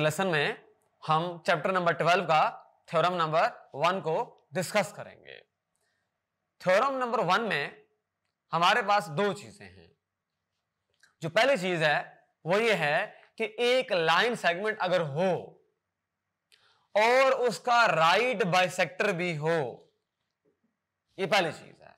Lesson में हम chapter number twelve का थ्योरम नंबर वन को डिस्कस करेंगे थ्योरम नंबर वन में हमारे पास दो चीजें हैं जो पहली चीज है वो ये है कि एक लाइन सेगमेंट अगर हो और उसका राइट बाइसेक्टर भी हो ये पहली चीज है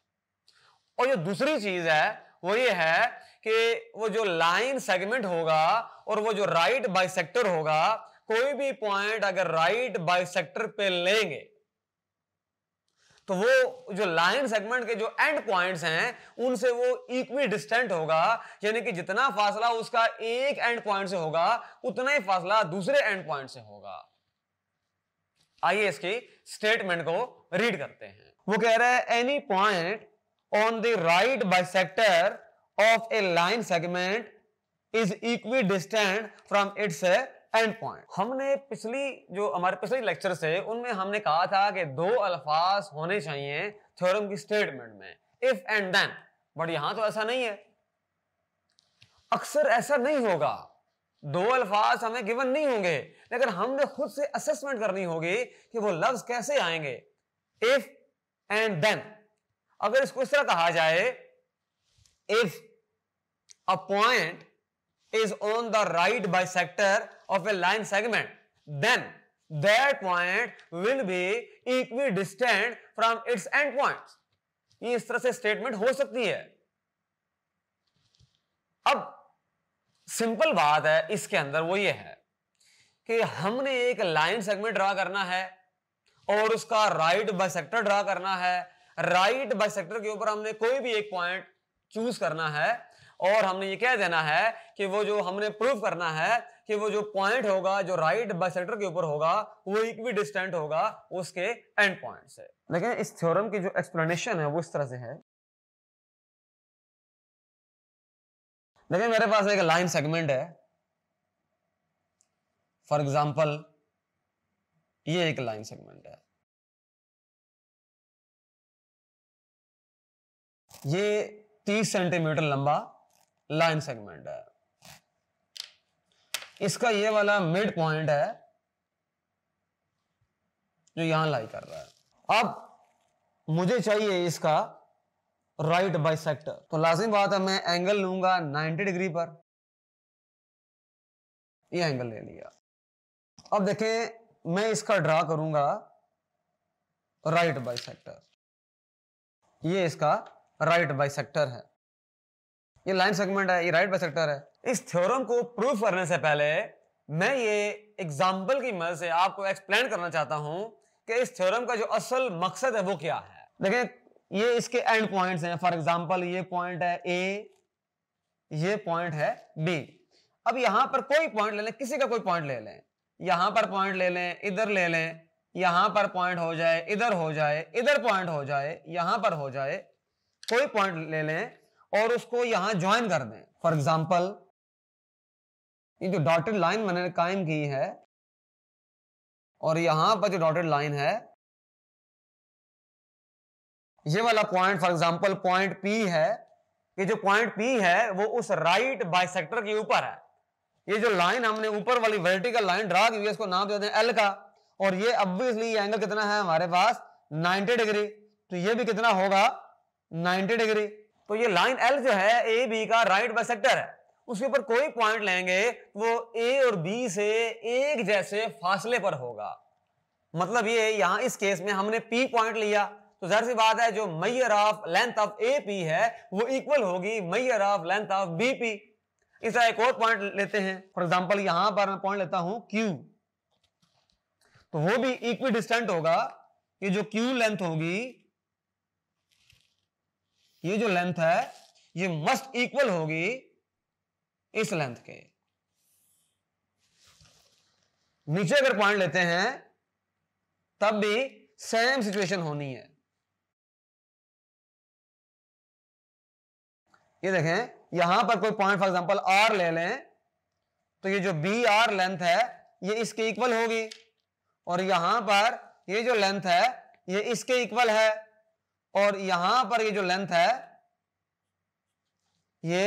और जो दूसरी चीज है वो ये है कि वो जो लाइन सेगमेंट होगा और वो जो राइट बाई होगा कोई भी पॉइंट अगर राइट बाई पे लेंगे तो वो जो लाइन सेगमेंट के जो एंड पॉइंट्स हैं उनसे वो इक्वी डिस्टेंट होगा यानी कि जितना फासला उसका एक एंड पॉइंट से होगा उतना ही फासला दूसरे एंड पॉइंट से होगा आइए इसकी स्टेटमेंट को रीड करते हैं वो कह रहा है any point on the right by of a line segment is equidistant from its end point हमने पिछली जो हमारे पिछले लेक्चर से उनमें हमने कहा था कि दो अल्फाज होने चाहिए थ्योरम की स्टेटमेंट में इफ एंड देन बट यहां तो ऐसा नहीं है अक्सर ऐसा नहीं होगा दो अल्फाज हमें गिवन नहीं होंगे लेकिन हमने खुद से असेसमेंट करनी होगी कि वो लफ्ज कैसे आएंगे इफ एंड देन अगर इसको इस तरह कहा जाए if a point is on the right bisector of a line segment, then that point will be equidistant from its endpoints. ये इस तरह से स्टेटमेंट हो सकती है अब सिंपल बात है इसके अंदर वो ये है कि हमने एक लाइन सेगमेंट ड्रा करना है और उसका राइट बाइसेक्टर ड्रा करना है राइट बाइसेक्टर के ऊपर हमने कोई भी एक पॉइंट चूज करना है और हमने ये कह देना है कि वो जो हमने प्रूव करना है कि वो जो पॉइंट होगा जो राइट सेंटर के ऊपर होगा वो एक भी डिस्टेंट होगा उसके एंड पॉइंट से लेकिन इस थ्योरम की जो एक्सप्लेनेशन है वो इस तरह से है लेकिन मेरे पास एक लाइन सेगमेंट है फॉर एग्जाम्पल ये एक लाइन सेगमेंट है ये 30 सेंटीमीटर लंबा लाइन सेगमेंट है इसका ये वाला मिड पॉइंट है जो यहां लाई कर रहा है अब मुझे चाहिए इसका राइट बाई सेक्टर तो लाजिम बात है मैं एंगल लूंगा 90 डिग्री पर ये एंगल ले लिया अब देखें मैं इसका ड्रा करूंगा राइट बाई सेक्टर ये इसका राइट बाई सेक्टर है ये लाइन सेगमेंट है ये राइट बाय सेक्टर है इस थ्योरम को प्रूव करने से पहले मैं ये एग्जाम्पल की मदद से आपको एक्सप्लेन करना चाहता हूं कि इस थ्योरम का जो असल मकसद है वो क्या है देखें ये इसके एंड पॉइंट्स हैं फॉर एग्जांपल ये पॉइंट है ए ये पॉइंट है बी अब यहां पर कोई पॉइंट ले लें किसी का कोई पॉइंट ले लें यहां पर पॉइंट ले लें इधर ले लें यहां पर पॉइंट हो जाए इधर हो जाए इधर पॉइंट हो जाए यहां पर हो जाए कोई पॉइंट ले लें और उसको यहां ज्वाइन कर दें फॉर एग्जाम्पल ये जो डॉटेड लाइन मैंने कायम की है और यहां पर जो डॉटेड लाइन है ये वाला point for example point P है ये जो पॉइंट पी है वो उस राइट बाइसेक्टर के ऊपर है ये जो लाइन हमने ऊपर वाली वर्टिकल लाइन ड्रा की इसको नाम दे एल का और ये ऑब्वियसली एंगल कितना है हमारे पास 90 डिग्री तो ये भी कितना होगा 90 डिग्री तो ये लाइन एल जो है ए बी का राइट बाइसेक्टर है उसके ऊपर कोई पॉइंट लेंगे तो वो ए और बी से एक जैसे फासले पर होगा मतलब ये यहां इस केस में हमने पी पॉइंट लिया तो जहर सी बात है जो measure of length of A P है वो इक्वल होगी measure of length of B P इस तरह एक और पॉइंट लेते हैं फॉर एग्जाम्पल यहां पर मैं पॉइंट लेता हूं क्यू तो वो भी इक्वी डिस्टेंट होगा ये जो क्यू लेंथ होगी ये जो लेंथ है ये मस्ट इक्वल होगी इस लेंथ के नीचे अगर पॉइंट लेते हैं तब भी सेम सिचुएशन होनी है ये देखें यहां पर कोई पॉइंट फॉर एग्जांपल आर ले लें तो ये जो बी आर लेंथ है ये इसके इक्वल होगी और यहां पर ये जो लेंथ है ये इसके इक्वल है और यहां पर ये जो लेंथ है ये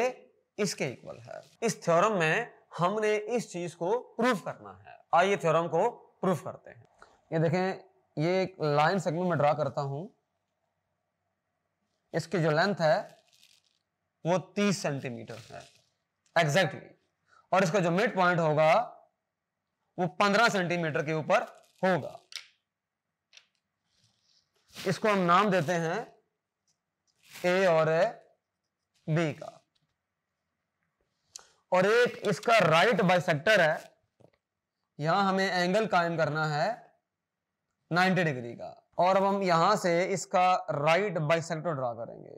इसके इक्वल है इस थ्योरम में हमने इस चीज को प्रूफ करना है आइए थ्योरम को प्रूफ करते हैं ये देखें ये एक लाइन सेगमेंट में ड्रा करता हूं इसकी जो लेंथ है वो 30 सेंटीमीटर है एग्जैक्टली exactly. और इसका जो मिड पॉइंट होगा वो 15 सेंटीमीटर के ऊपर होगा इसको हम नाम देते हैं ए और ए बी का और एक इसका राइट बाइसेक्टर है यहां हमें एंगल कायम करना है 90 डिग्री का और अब हम यहां से इसका राइट बाइसेक्टर ड्रा करेंगे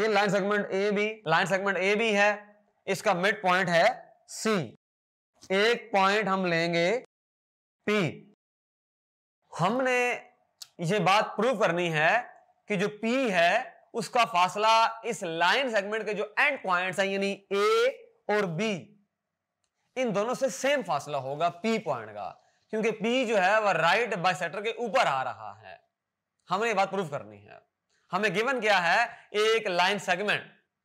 ये line segment A B line segment A B है इसका मिड पॉइंट है सी एक पॉइंट हम लेंगे पी हमने ये बात प्रूव करनी है कि जो P है उसका फासला इस लाइन सेगमेंट के जो एंड पॉइंट्स हैं यानी A और B इन दोनों से सेम फासला होगा P पॉइंट का क्योंकि P जो है वह राइट बाइसेक्टर के ऊपर आ रहा है हमें ये बात प्रूव करनी है हमें गिवन क्या है एक लाइन सेगमेंट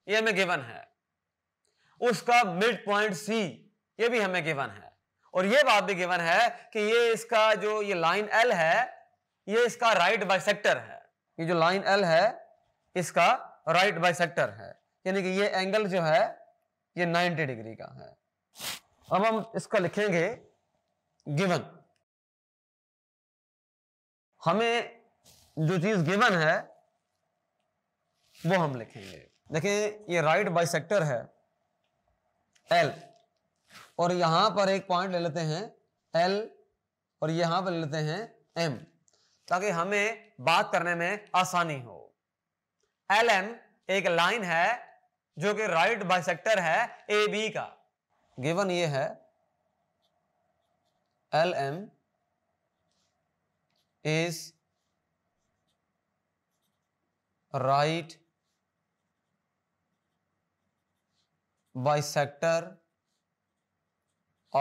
ये हमें गिवन है उसका मिड पॉइंट C ये भी हमें गिवन है और ये बात भी गिवन है कि ये इसका जो ये लाइन एल है ये इसका राइट बाइसेक्टर है ये जो लाइन एल है इसका राइट बाइसेक्टर है यानी कि ये एंगल जो है ये 90 डिग्री का है अब हम इसका लिखेंगे गिवन हमें जो चीज गिवन है वो हम लिखेंगे देखिए ये राइट सेक्टर है एल और यहां पर एक पॉइंट ले लेते हैं एल और यहां पर ले लेते हैं एम ताकि हमें बात करने में आसानी हो एल एम एक लाइन है जो कि राइट बाइसेक्टर है ए बी का गिवन ये है L M is right bisector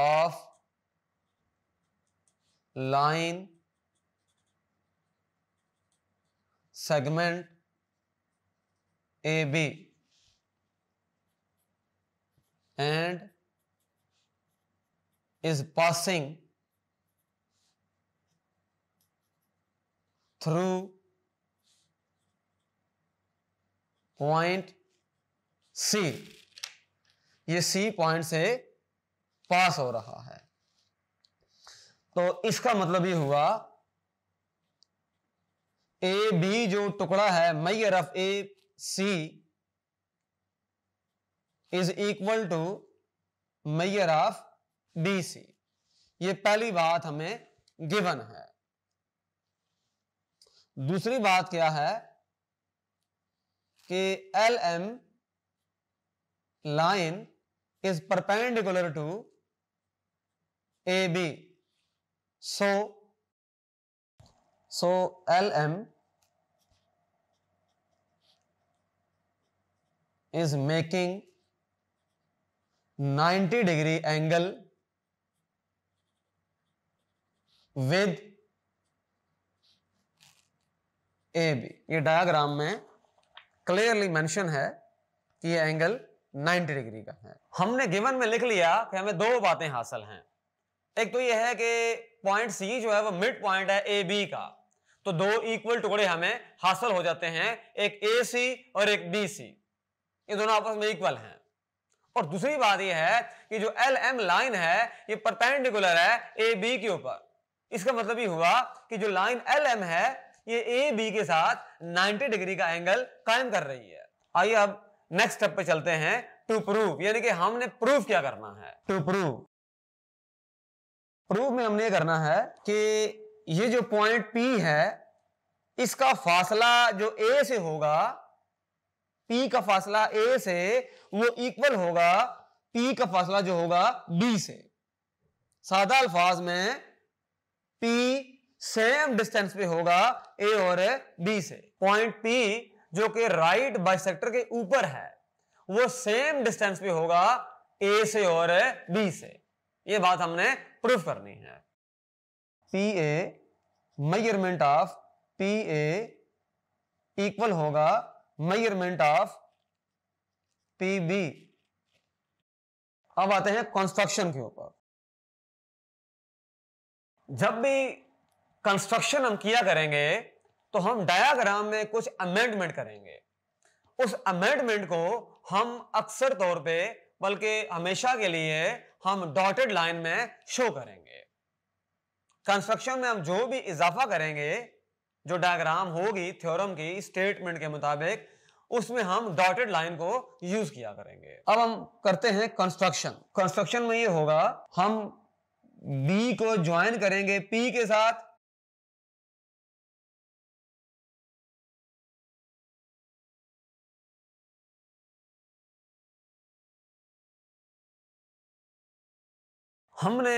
of line segment A B and is passing through point C ये सी पॉइंट से पास हो रहा है तो इसका मतलब ये हुआ ए बी जो टुकड़ा है measure of A C is equal to measure of B C ये पहली बात हमें गिवन है दूसरी बात क्या है कि L M line is perpendicular to A B so so L M is making 90 angle with A B ये डायग्राम में क्लियरली मेंशन है कि ये एंगल 90 डिग्री का है हमने गिवन में लिख लिया कि हमें दो बातें हासिल हैं एक तो ये है कि पॉइंट सी जो है वो मिड पॉइंट है ए बी का तो दो इक्वल टुकड़े हमें हासिल हो जाते हैं एक ए सी और एक बी सी ये दोनों आपस में इक्वल हैं और दूसरी बात यह है कि जो एल एम लाइन है ये परपेंडिकुलर है ए बी के ऊपर इसका मतलब ये हुआ कि जो लाइन एल एम है ये ए बी के साथ 90 डिग्री का एंगल कायम कर रही है आइए अब नेक्स्ट स्टेप पे चलते हैं टू प्रूफ यानी कि हमने प्रूफ क्या करना है टू प्रूव प्रूफ में हमने करना है कि ये जो पॉइंट P है इसका फासला जो A से होगा P का फासला A से वो इक्वल होगा P का फासला जो होगा B से सादा अल्फाज में P सेम डिस्टेंस पे होगा A और B से पॉइंट P जो कि राइट बाइसेक्टर के ऊपर है वो सेम डिस्टेंस पे होगा A से और B से ये बात हमने प्रूफ करनी है P A measurement of P A equal होगा मयरमेंट ऑफ पी बी अब आते हैं कंस्ट्रक्शन के ऊपर जब भी कंस्ट्रक्शन हम किया करेंगे तो हम डायाग्राम में कुछ अमेंडमेंट करेंगे उस अमेंडमेंट को हम अक्सर तौर पे बल्कि हमेशा के लिए हम डॉटेड लाइन में शो करेंगे कंस्ट्रक्शन में हम जो भी इजाफा करेंगे जो डायग्राम होगी थ्योरम की स्टेटमेंट के मुताबिक उसमें हम डॉटेड लाइन को यूज किया करेंगे अब हम करते हैं कंस्ट्रक्शन कंस्ट्रक्शन में ये होगा हम बी को ज्वाइन करेंगे पी के साथ हमने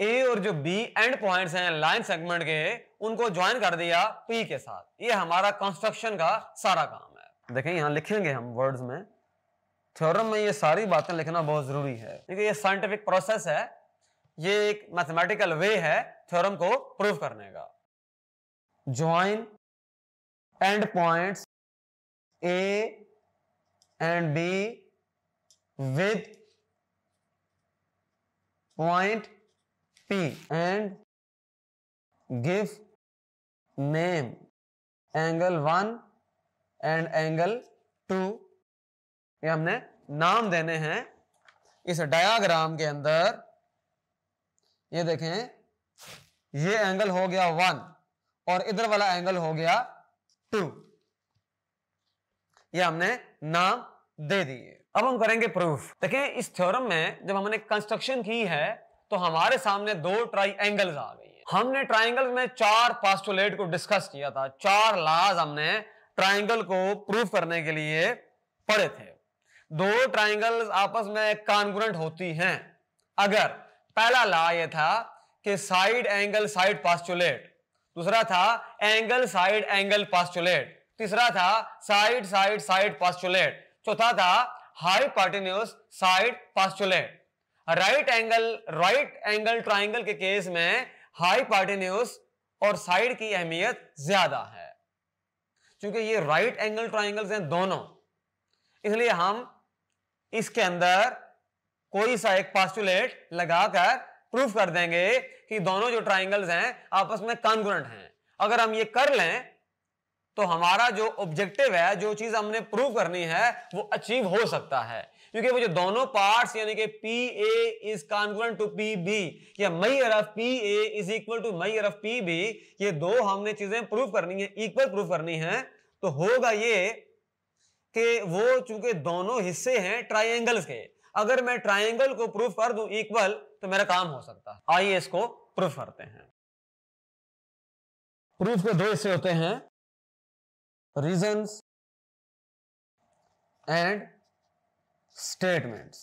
ए और जो बी एंड पॉइंट्स हैं लाइन सेगमेंट के उनको ज्वाइन कर दिया पी के साथ ये हमारा कंस्ट्रक्शन का सारा काम है देखें यहाँ लिखेंगे हम वर्ड्स में थ्योरम में ये सारी बातें लिखना बहुत जरूरी है क्योंकि ये साइंटिफिक प्रोसेस है ये एक मैथमेटिकल वे है थ्योरम को प्रूव करने का join end points A and B with point P and give name angle one and angle two ये हमने नाम देने हैं इस डायाग्राम के अंदर ये देखें ये एंगल हो गया वन और इधर वाला एंगल हो गया टू ये हमने नाम दे दिए अब हम करेंगे प्रूफ देखिए इस थ्योरम में जब हमने कंस्ट्रक्शन की है तो हमारे सामने दो ट्राई आ गई है हमने ट्राइंगल में चार पास्टुलेट को डिस्कस किया था चार लाज हमने ट्राइंगल को प्रूफ करने के लिए पढ़े थे दो ट्राइंगल आपस में कॉन्ग्रुएंट होती हैं अगर पहला ला यह था कि साइड एंगल साइड पास्टुलेट दूसरा था एंगल साइड एंगल पास्टुलेट तीसरा था साइड साइड साइड पास्टुलेट चौथा था hypotenuse side postulate right angle right angle triangle के केस में हाई पार्टीन्यूस और साइड की अहमियत ज्यादा है क्योंकि ये राइट एंगल ट्राइंगल हैं दोनों इसलिए हम इसके अंदर कोई सा एक पास्टुलेट लगाकर प्रूफ कर देंगे कि दोनों जो ट्राइंगल्स हैं आपस में कॉन्ग्रेंट हैं अगर हम ये कर लें तो हमारा जो ऑब्जेक्टिव है जो चीज हमने प्रूव करनी है वो अचीव हो सकता है क्योंकि वो जो दोनों पार्ट्स यानी कि P A is congruent to P B या m of P A is equal to m of P B ये दो हमने चीजें प्रूव करनी है इक्वल प्रूव करनी है तो होगा ये कि वो चूंकि दोनों हिस्से हैं ट्राइंगल्स के अगर मैं ट्राइंगल को प्रूफ कर दूं इक्वल तो मेरा काम हो सकता है आइए इसको प्रूफ करते हैं प्रूफ के दो हिस्से होते हैं reasons एंड statements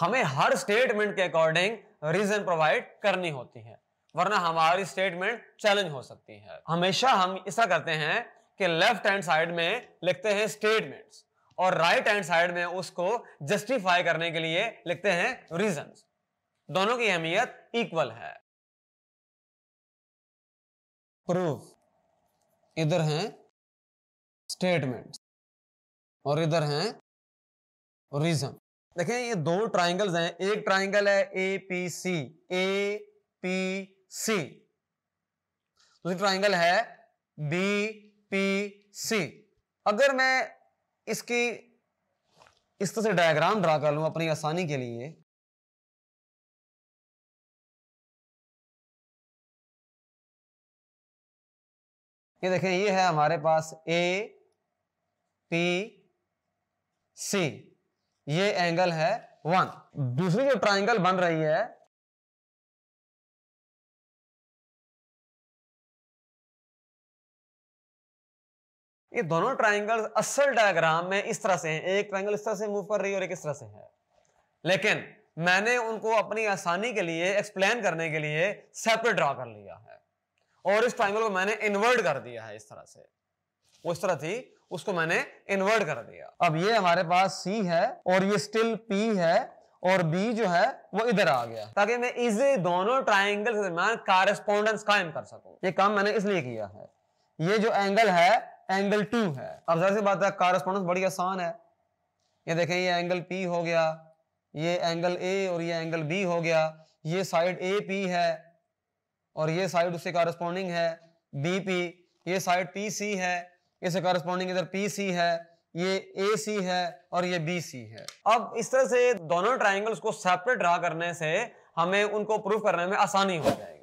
हमें हर स्टेटमेंट के अकॉर्डिंग रीजन प्रोवाइड करनी होती है वरना हमारी स्टेटमेंट चैलेंज हो सकती है हमेशा हम ऐसा करते हैं कि लेफ्ट हैंड साइड में लिखते हैं स्टेटमेंट्स और राइट हैंड साइड में उसको जस्टिफाई करने के लिए लिखते हैं रीजन दोनों की अहमियत इक्वल है प्रूफ इधर हैं स्टेटमेंट और इधर हैं रीजन देखें ये दो ट्राइंगल्स हैं एक ट्राइंगल है A P C A P C दूसरी ट्राइंगल है बी पी सी अगर मैं इसकी इस तरह से डायग्राम ड्रा कर लूं अपनी आसानी के लिए ये देखें ये है हमारे पास ए पी सी ये एंगल है वन दूसरी जो ट्राइंगल बन रही है ये दोनों ट्राइंगल असल डायग्राम में इस तरह से हैं एक ट्राइंगल इस तरह से मूव कर रही है और एक इस तरह से है लेकिन मैंने उनको अपनी आसानी के लिए एक्सप्लेन करने के लिए सेपरेट ड्रॉ कर लिया है और इस ट्राइंगल को मैंने इन्वर्ट कर दिया है इस तरह से वो इस तरह थी उसको मैंने इन्वर्ट कर दिया अब ये हमारे पास C है और ये स्टिल P है और B जो है वो इधर आ गया ताकि मैं इस दोनों ट्राइंगल के दरमियान कारस्पोंडेंस कायम कर सकूं ये काम मैंने इसलिए किया है ये जो एंगल है एंगल टू है अब जहर सी बात है कारस्पोंडेंस बड़ी आसान है ये देखें ये एंगल पी हो गया ये एंगल ए और ये एंगल बी हो गया ये साइड ए पी है और ये साइड उससे कारस्पॉन्डिंग है बी पी ये साइड पी सी है इसे कारस्पॉन्डिंग इधर पी सी है ये ए सी है और ये बी सी है अब इस तरह से दोनों ट्राइंगल्स को सेपरेट ड्रा करने से हमें उनको प्रूव करने में आसानी हो जाएगी